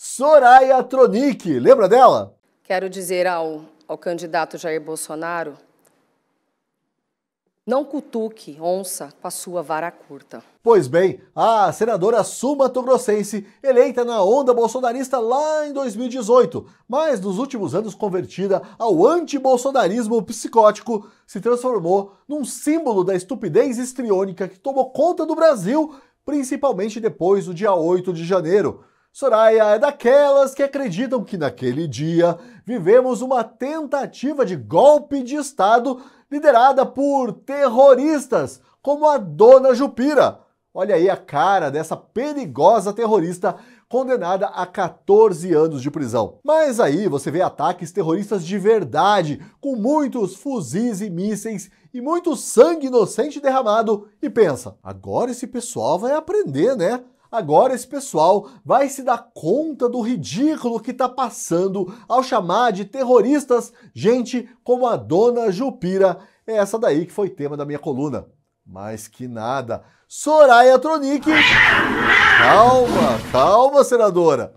Soraya Tronic, lembra dela? Quero dizer ao, ao candidato Jair Bolsonaro, não cutuque onça com a sua vara curta. Pois bem, a senadora Suma mato eleita na onda bolsonarista lá em 2018, mas nos últimos anos convertida ao anti-bolsonarismo psicótico, se transformou num símbolo da estupidez histriônica que tomou conta do Brasil, principalmente depois do dia 8 de janeiro, Soraya é daquelas que acreditam que naquele dia vivemos uma tentativa de golpe de Estado liderada por terroristas, como a dona Jupira. Olha aí a cara dessa perigosa terrorista condenada a 14 anos de prisão. Mas aí você vê ataques terroristas de verdade, com muitos fuzis e mísseis e muito sangue inocente derramado, e pensa: agora esse pessoal vai aprender, né? Agora esse pessoal vai se dar conta do ridículo que está passando ao chamar de terroristas gente como a dona Jupira, é essa daí que foi tema da minha coluna. Mas que nada. Soraya Tronic. Calma, calma, senadora.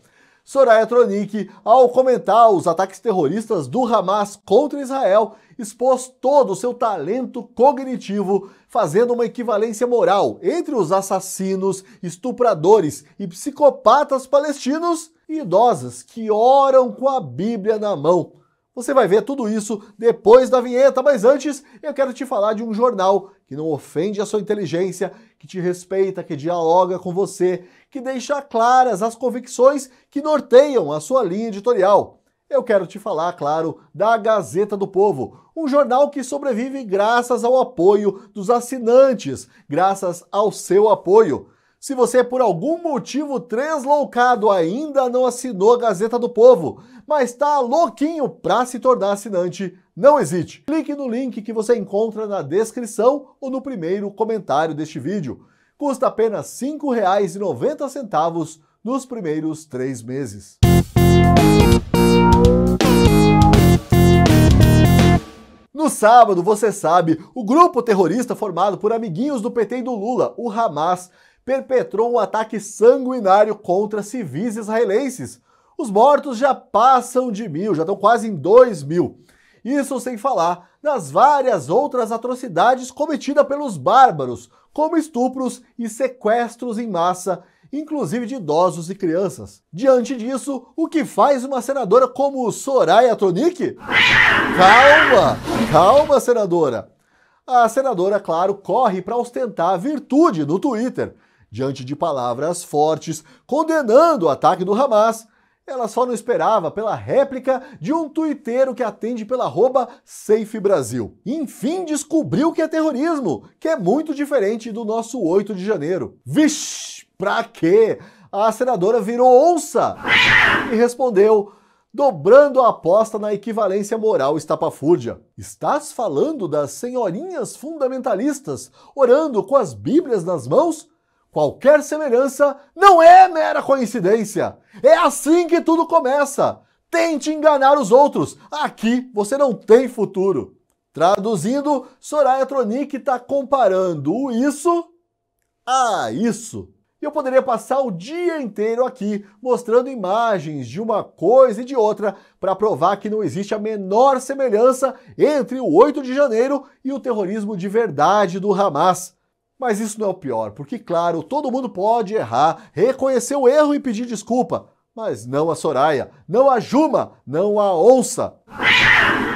Soraya Tronic, ao comentar os ataques terroristas do Hamas contra Israel, expôs todo o seu talento cognitivo, fazendo uma equivalência moral entre os assassinos, estupradores e psicopatas palestinos e idosas que oram com a Bíblia na mão. Você vai ver tudo isso depois da vinheta, mas antes eu quero te falar de um jornal que não ofende a sua inteligência, que te respeita, que dialoga com você, que deixa claras as convicções que norteiam a sua linha editorial. Eu quero te falar, claro, da Gazeta do Povo, um jornal que sobrevive graças ao apoio dos assinantes, graças ao seu apoio. Se você por algum motivo translocado ainda não assinou a Gazeta do Povo, mas está louquinho para se tornar assinante, não hesite. Clique no link que você encontra na descrição ou no primeiro comentário deste vídeo. Custa apenas R$ 5,90 nos primeiros três meses. No sábado, você sabe, o grupo terrorista formado por amiguinhos do PT e do Lula, o Hamas, perpetrou um ataque sanguinário contra civis israelenses. Os mortos já passam de mil, já estão quase em dois mil. Isso sem falar nas várias outras atrocidades cometidas pelos bárbaros, como estupros e sequestros em massa, inclusive de idosos e crianças. Diante disso, o que faz uma senadora como Soraya Tronik? Calma, calma, senadora. A senadora, claro, corre para ostentar a virtude no Twitter, Diante de palavras fortes condenando o ataque do Hamas, ela só não esperava pela réplica de um tuiteiro que atende pela arroba Safe Brasil. Enfim, descobriu que é terrorismo, que é muito diferente do nosso 8 de janeiro. Vixe, pra quê? A senadora virou onça e respondeu, dobrando a aposta na equivalência moral estapafúrdia. Estás falando das senhorinhas fundamentalistas orando com as bíblias nas mãos? Qualquer semelhança não é mera coincidência. É assim que tudo começa. Tente enganar os outros. Aqui você não tem futuro. Traduzindo, Soraya Tronic está comparando isso a isso. eu poderia passar o dia inteiro aqui mostrando imagens de uma coisa e de outra para provar que não existe a menor semelhança entre o 8 de janeiro e o terrorismo de verdade do Hamas. Mas isso não é o pior, porque, claro, todo mundo pode errar, reconhecer o erro e pedir desculpa. Mas não a Soraya, não a Juma, não a Onça.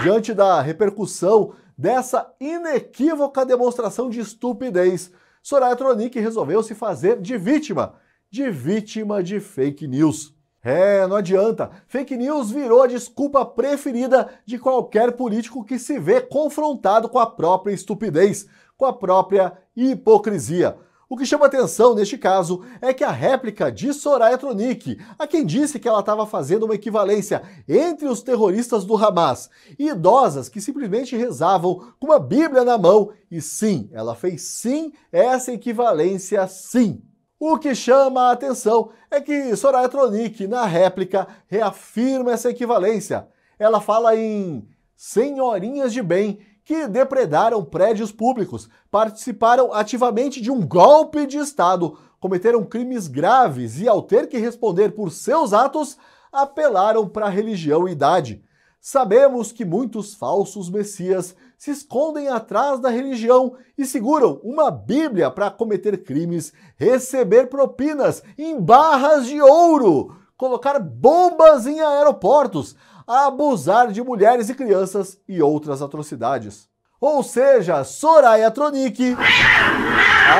Diante da repercussão dessa inequívoca demonstração de estupidez, Soraya Tronic resolveu se fazer de vítima. De vítima de fake news. É, não adianta. Fake news virou a desculpa preferida de qualquer político que se vê confrontado com a própria estupidez com a própria hipocrisia. O que chama atenção neste caso é que a réplica de Soraya Tronic, a quem disse que ela estava fazendo uma equivalência entre os terroristas do Hamas e idosas que simplesmente rezavam com uma Bíblia na mão, e sim, ela fez sim essa equivalência sim. O que chama a atenção é que Soraya Tronic, na réplica, reafirma essa equivalência. Ela fala em senhorinhas de bem que depredaram prédios públicos, participaram ativamente de um golpe de Estado, cometeram crimes graves e, ao ter que responder por seus atos, apelaram para a religião e idade. Sabemos que muitos falsos messias se escondem atrás da religião e seguram uma Bíblia para cometer crimes, receber propinas em barras de ouro, colocar bombas em aeroportos, a abusar de mulheres e crianças e outras atrocidades. Ou seja, Soraya Tronic,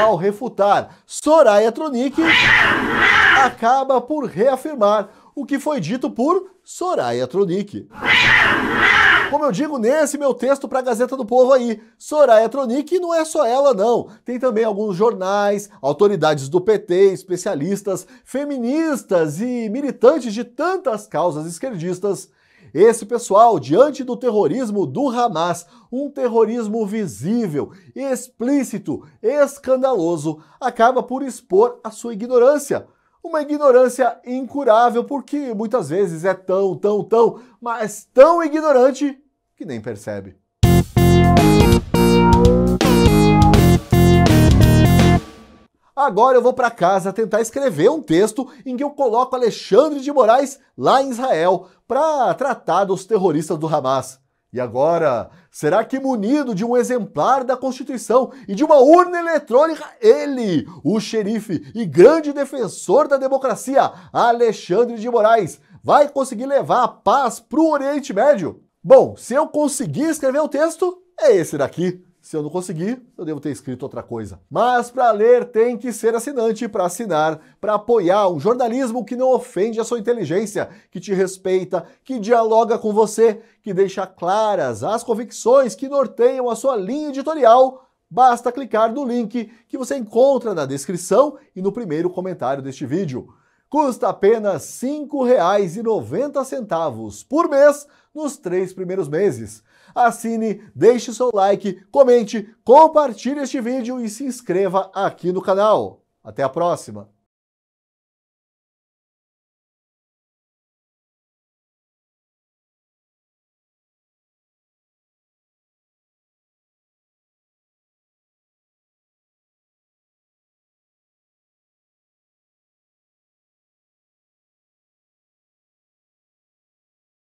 ao refutar Soraya Tronic, acaba por reafirmar o que foi dito por Soraya Tronic. Como eu digo nesse meu texto para a Gazeta do Povo aí, Soraya Tronic não é só ela não. Tem também alguns jornais, autoridades do PT, especialistas, feministas e militantes de tantas causas esquerdistas esse pessoal, diante do terrorismo do Hamas, um terrorismo visível, explícito, escandaloso, acaba por expor a sua ignorância. Uma ignorância incurável, porque muitas vezes é tão, tão, tão, mas tão ignorante que nem percebe. Agora eu vou para casa tentar escrever um texto em que eu coloco Alexandre de Moraes lá em Israel para tratar dos terroristas do Hamas. E agora, será que munido de um exemplar da Constituição e de uma urna eletrônica, ele, o xerife e grande defensor da democracia, Alexandre de Moraes, vai conseguir levar a paz para o Oriente Médio? Bom, se eu conseguir escrever o texto, é esse daqui. Se eu não conseguir, eu devo ter escrito outra coisa. Mas para ler tem que ser assinante para assinar, para apoiar um jornalismo que não ofende a sua inteligência, que te respeita, que dialoga com você, que deixa claras as convicções que norteiam a sua linha editorial. Basta clicar no link que você encontra na descrição e no primeiro comentário deste vídeo. Custa apenas R$ 5,90 por mês nos três primeiros meses. Assine, deixe seu like, comente, compartilhe este vídeo e se inscreva aqui no canal. Até a próxima!